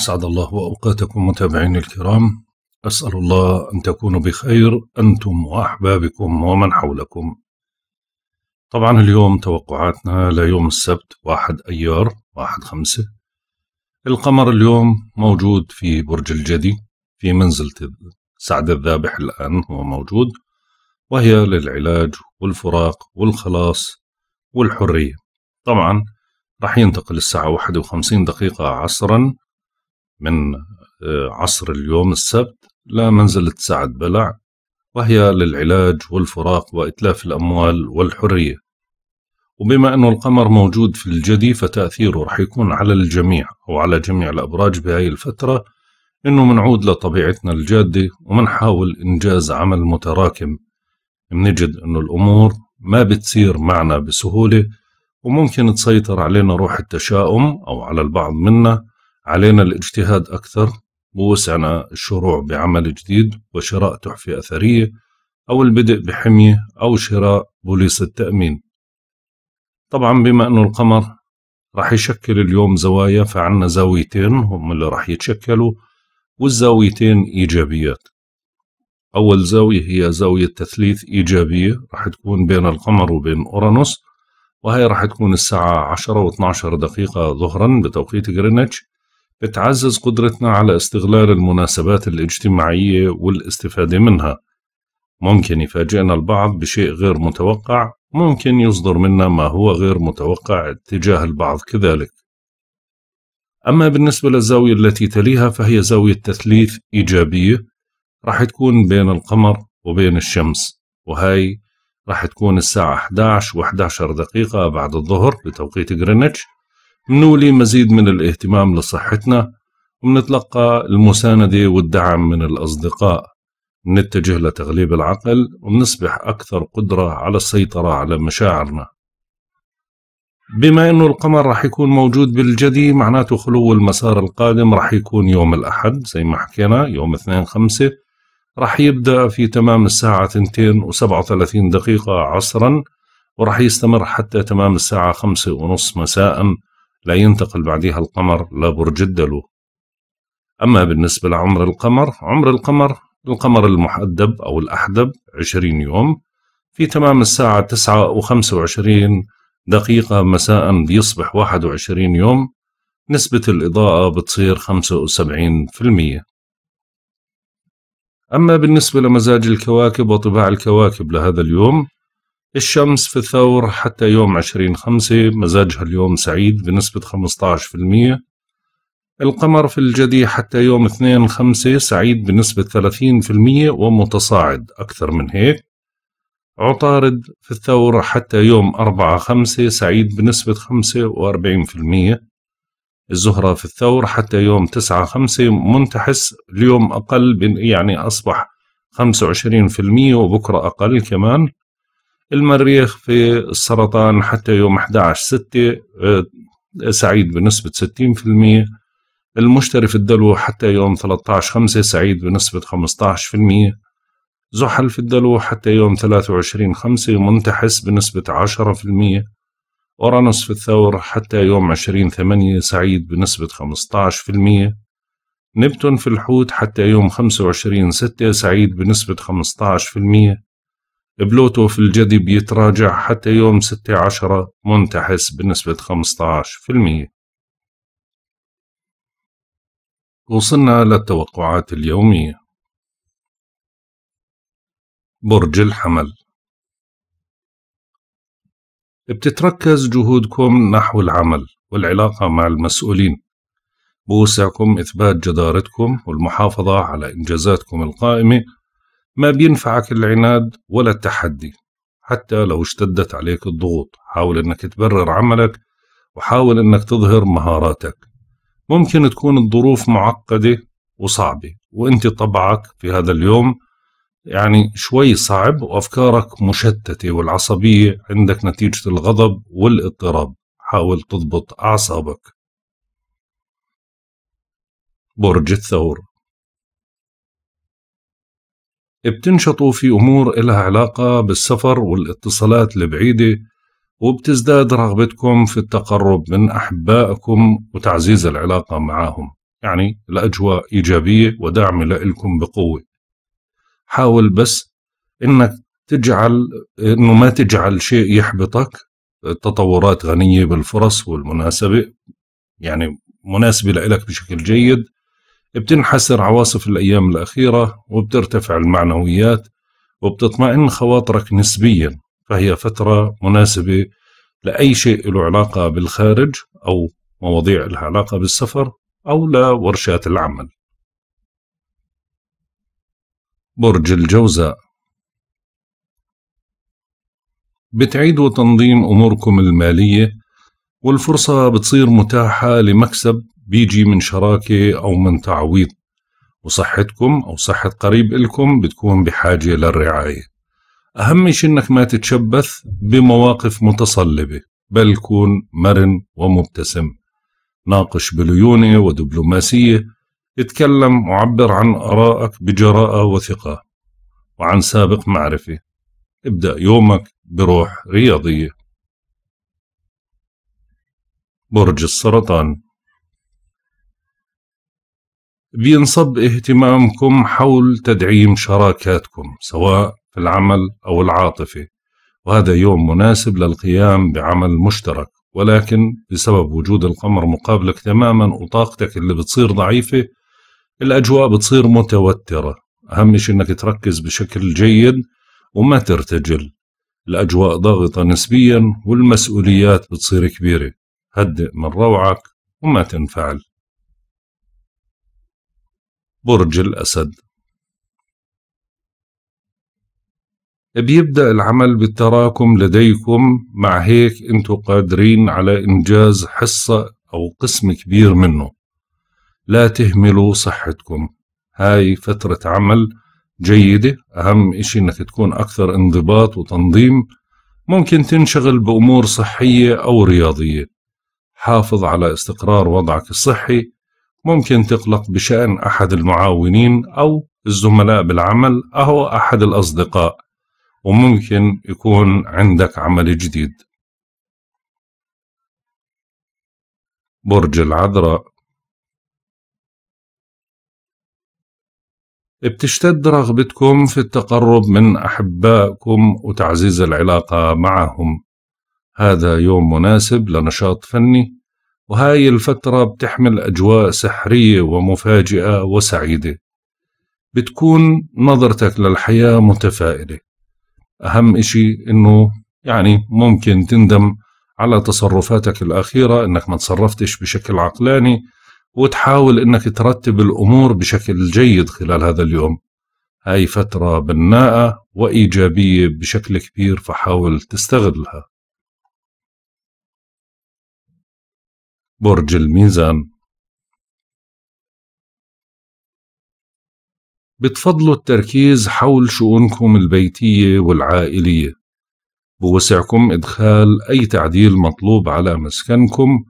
أسعد الله وأوقاتكم متابعين الكرام أسأل الله أن تكونوا بخير أنتم وأحبابكم ومن حولكم طبعا اليوم توقعاتنا ليوم السبت واحد أيار واحد خمسة القمر اليوم موجود في برج الجدي في منزلة سعد الذابح الآن هو موجود وهي للعلاج والفراق والخلاص والحرية طبعا رح ينتقل الساعة 51 دقيقة عصرا من آه، عصر اليوم السبت لمنزلة سعد بلع وهي للعلاج والفراق وإتلاف الأموال والحرية وبما أنه القمر موجود في الجدي فتأثيره رح يكون على الجميع أو على جميع الأبراج بهاي الفترة أنه منعود لطبيعتنا الجادة ومنحاول إنجاز عمل متراكم منجد أنه الأمور ما بتصير معنا بسهولة وممكن تسيطر علينا روح التشاؤم أو على البعض منا علينا الاجتهاد أكثر ووسعنا الشروع بعمل جديد وشراء تحفة أثرية أو البدء بحمية أو شراء بوليس التأمين طبعا بما أنه القمر رح يشكل اليوم زوايا فعنا زاويتين هم اللي رح يتشكلوا والزاويتين إيجابيات أول زاوية هي زاوية تثليث إيجابية رح تكون بين القمر وبين أورانوس وهي رح تكون الساعة 10 و 12 دقيقة ظهرا بتوقيت غرينتش بتعزز قدرتنا على استغلال المناسبات الاجتماعية والاستفادة منها ممكن يفاجئنا البعض بشيء غير متوقع ممكن يصدر منا ما هو غير متوقع تجاه البعض كذلك أما بالنسبة للزاوية التي تليها فهي زاوية تثليث إيجابية راح تكون بين القمر وبين الشمس وهي راح تكون الساعة 11 و11 دقيقة بعد الظهر بتوقيت غرينتش منولي مزيد من الاهتمام لصحتنا ومنتلقى المساندة والدعم من الأصدقاء نتجه لتغليب العقل ونصبح أكثر قدرة على السيطرة على مشاعرنا بما أنه القمر راح يكون موجود بالجدي معناته خلو المسار القادم راح يكون يوم الأحد زي ما حكينا يوم 2 خمسة راح يبدأ في تمام الساعة 2 و 37 دقيقة عصرا وراح يستمر حتى تمام الساعة خمسة ونص مساءً لا ينتقل بعدها القمر لبرج الدلو أما بالنسبة لعمر القمر عمر القمر القمر المحدب أو الأحدب 20 يوم في تمام الساعة 9 و25 دقيقة مساء بيصبح 21 يوم نسبة الإضاءة بتصير 75% أما بالنسبة لمزاج الكواكب وطباع الكواكب لهذا اليوم الشمس في الثور حتى يوم 20 خمسة مزاجها اليوم سعيد بنسبة 15% القمر في الجدي حتى يوم 2 خمسة سعيد بنسبة 30% ومتصاعد أكثر من هيك عطارد في الثور حتى يوم 4 خمسة سعيد بنسبة 45% الزهرة في الثور حتى يوم 9 خمسة منتحس اليوم أقل يعني أصبح 25% وبكرة أقل كمان المريخ في السرطان حتى يوم 11 6 آه، سعيد بنسبة 60% المشتري في الدلو حتى يوم 13 5 سعيد بنسبة 15% زحل في الدلو حتى يوم 23 5 منتحس بنسبة 10% أورانوس في الثور حتى يوم 20 8 سعيد بنسبة 15% نبتون في الحوت حتى يوم 25 6 سعيد بنسبة 15% بلوتو في الجدي بيتراجع حتى يوم ستة عشرة منتحس بنسبة 15% وصلنا للتوقعات اليومية برج الحمل بتتركز جهودكم نحو العمل والعلاقة مع المسؤولين بوسعكم إثبات جدارتكم والمحافظة على إنجازاتكم القائمة ما بينفعك العناد ولا التحدي حتى لو اشتدت عليك الضغوط حاول انك تبرر عملك وحاول انك تظهر مهاراتك ممكن تكون الظروف معقدة وصعبة وانت طبعك في هذا اليوم يعني شوي صعب وافكارك مشتتة والعصبية عندك نتيجة الغضب والاضطراب حاول تضبط اعصابك برج الثور بتنشطوا في أمور إلها علاقة بالسفر والاتصالات البعيدة وبتزداد رغبتكم في التقرب من أحبائكم وتعزيز العلاقة معهم يعني الأجواء إيجابية ودعم لإلكم بقوة حاول بس إنك تجعل إنه ما تجعل شيء يحبطك التطورات غنية بالفرص والمناسبة يعني مناسبة لإلك بشكل جيد بتنحسر عواصف الأيام الأخيرة وبترتفع المعنويات وبتطمئن خواطرك نسبيا فهي فترة مناسبة لأي شيء له علاقة بالخارج أو مواضيع لها علاقة بالسفر أو لورشات العمل برج الجوزاء بتعيدوا تنظيم أموركم المالية والفرصة بتصير متاحة لمكسب بيجي من شراكة أو من تعويض وصحتكم أو صحة قريب إلكم بتكون بحاجة للرعاية أهم شيء إنك ما تتشبث بمواقف متصلبة بل كون مرن ومبتسم ناقش بليونة ودبلوماسية اتكلم وعبر عن آرائك بجراءة وثقة وعن سابق معرفة ابدأ يومك بروح رياضية برج السرطان بينصب اهتمامكم حول تدعيم شراكاتكم سواء في العمل أو العاطفة وهذا يوم مناسب للقيام بعمل مشترك ولكن بسبب وجود القمر مقابلك تماما وطاقتك اللي بتصير ضعيفة الأجواء بتصير متوترة أهم شيء أنك تركز بشكل جيد وما ترتجل الأجواء ضاغطة نسبيا والمسؤوليات بتصير كبيرة هدئ من روعك وما تنفعل برج الأسد بيبدأ العمل بالتراكم لديكم مع هيك انتوا قادرين على إنجاز حصة أو قسم كبير منه لا تهملوا صحتكم هاي فترة عمل جيدة أهم إشي أنك تكون أكثر انضباط وتنظيم ممكن تنشغل بأمور صحية أو رياضية حافظ على استقرار وضعك الصحي ممكن تقلق بشأن أحد المعاونين أو الزملاء بالعمل أو أحد الأصدقاء وممكن يكون عندك عمل جديد برج العذراء بتشتد رغبتكم في التقرب من أحبائكم وتعزيز العلاقة معهم هذا يوم مناسب لنشاط فني وهاي الفترة بتحمل أجواء سحرية ومفاجئة وسعيدة بتكون نظرتك للحياة متفائلة أهم إشي إنه يعني ممكن تندم على تصرفاتك الأخيرة إنك ما تصرفتش بشكل عقلاني وتحاول إنك ترتب الأمور بشكل جيد خلال هذا اليوم هاي فترة بناءة وإيجابية بشكل كبير فحاول تستغلها برج الميزان بتفضلوا التركيز حول شؤونكم البيتية والعائلية بوسعكم إدخال أي تعديل مطلوب على مسكنكم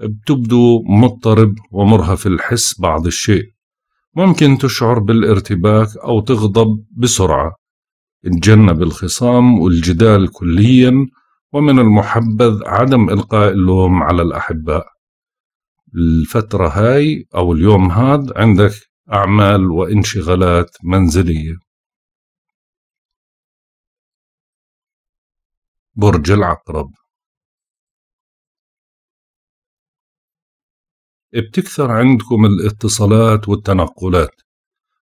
بتبدو مضطرب ومرهف الحس بعض الشيء ممكن تشعر بالارتباك أو تغضب بسرعة اتجنب الخصام والجدال كليا ومن المحبذ عدم إلقاء اللوم على الأحباء الفترة هاي أو اليوم هذا عندك أعمال وانشغالات منزلية برج العقرب بتكثر عندكم الاتصالات والتنقلات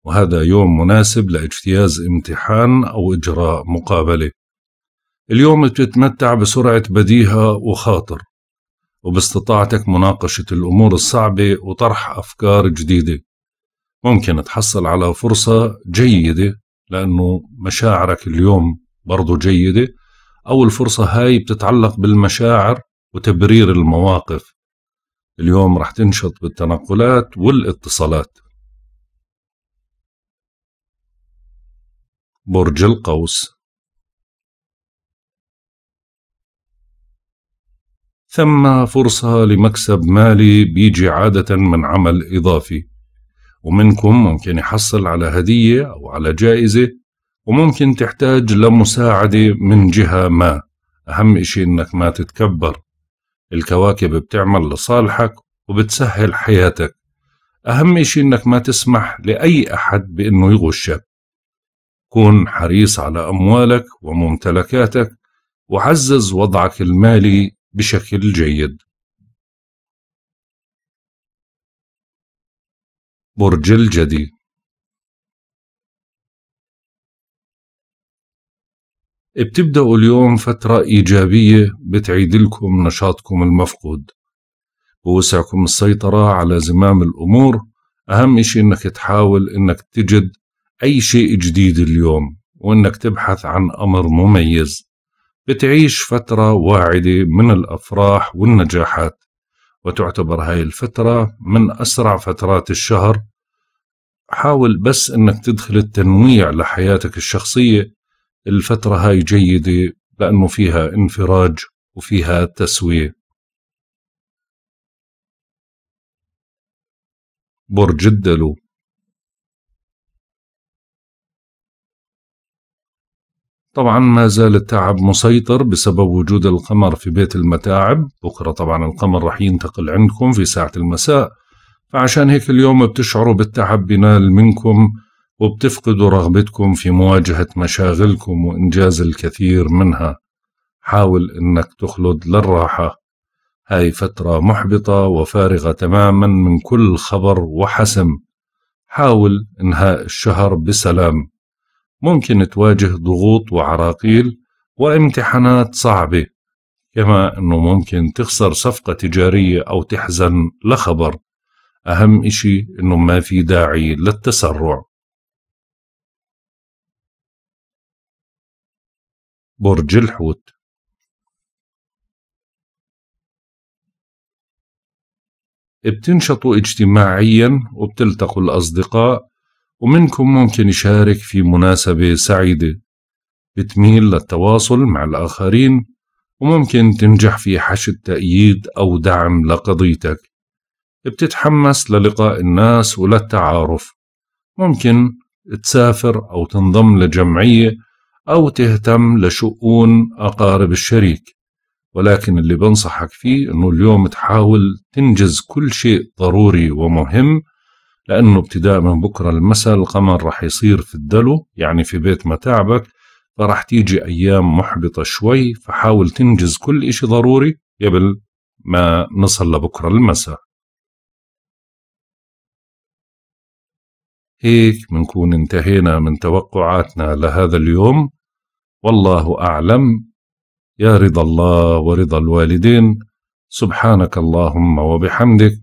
وهذا يوم مناسب لاجتياز امتحان أو إجراء مقابلة اليوم بتتمتع بسرعة بديهة وخاطر وباستطاعتك مناقشة الأمور الصعبة وطرح أفكار جديدة ممكن تحصل على فرصة جيدة لأنه مشاعرك اليوم برضو جيدة أو الفرصة هاي بتتعلق بالمشاعر وتبرير المواقف اليوم رح تنشط بالتنقلات والاتصالات برج القوس ثم فرصة لمكسب مالي بيجي عادة من عمل إضافي ومنكم ممكن يحصل على هدية أو على جائزة وممكن تحتاج لمساعدة من جهة ما أهم إشي إنك ما تتكبر الكواكب بتعمل لصالحك وبتسهل حياتك أهم إشي إنك ما تسمح لأي أحد بإنه يغشك كن حريص على أموالك وممتلكاتك وعزز وضعك المالي بشكل جيد برج الجدي بتبدأوا اليوم فترة إيجابية بتعيد لكم نشاطكم المفقود بوسعكم السيطرة على زمام الأمور أهم إشي إنك تحاول إنك تجد أي شيء جديد اليوم وإنك تبحث عن أمر مميز بتعيش فترة واعدة من الأفراح والنجاحات وتعتبر هاي الفترة من أسرع فترات الشهر حاول بس أنك تدخل التنويع لحياتك الشخصية الفترة هاي جيدة لأنه فيها انفراج وفيها تسوية برج الدلو طبعا ما زال التعب مسيطر بسبب وجود القمر في بيت المتاعب بكرة طبعا القمر رح ينتقل عندكم في ساعة المساء فعشان هيك اليوم بتشعروا بالتعب بينال منكم وبتفقدوا رغبتكم في مواجهة مشاغلكم وإنجاز الكثير منها حاول إنك تخلد للراحة هاي فترة محبطة وفارغة تماما من كل خبر وحسم حاول إنهاء الشهر بسلام ممكن تواجه ضغوط وعراقيل وامتحانات صعبة كما أنه ممكن تخسر صفقة تجارية أو تحزن لخبر أهم إشي أنه ما في داعي للتسرع برج الحوت بتنشطوا اجتماعيا وبتلتقوا الأصدقاء ومنكم ممكن يشارك في مناسبة سعيدة بتميل للتواصل مع الآخرين وممكن تنجح في حشد تأييد أو دعم لقضيتك بتتحمس للقاء الناس وللتعارف ممكن تسافر أو تنضم لجمعية أو تهتم لشؤون أقارب الشريك ولكن اللي بنصحك فيه أنه اليوم تحاول تنجز كل شيء ضروري ومهم لأنه ابتداء من بكرة المساء القمر رح يصير في الدلو يعني في بيت متاعبك فرح تيجي أيام محبطة شوي فحاول تنجز كل إشي ضروري قبل ما نصل لبكرة المساء هيك بنكون انتهينا من توقعاتنا لهذا اليوم والله أعلم يا رضا الله ورضا الوالدين سبحانك اللهم وبحمدك